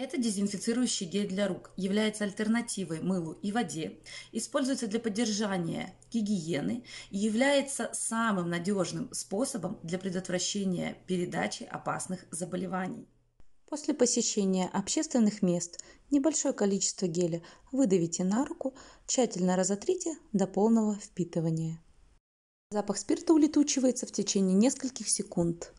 Это дезинфицирующий гель для рук, является альтернативой мылу и воде, используется для поддержания гигиены и является самым надежным способом для предотвращения передачи опасных заболеваний. После посещения общественных мест небольшое количество геля выдавите на руку, тщательно разотрите до полного впитывания. Запах спирта улетучивается в течение нескольких секунд.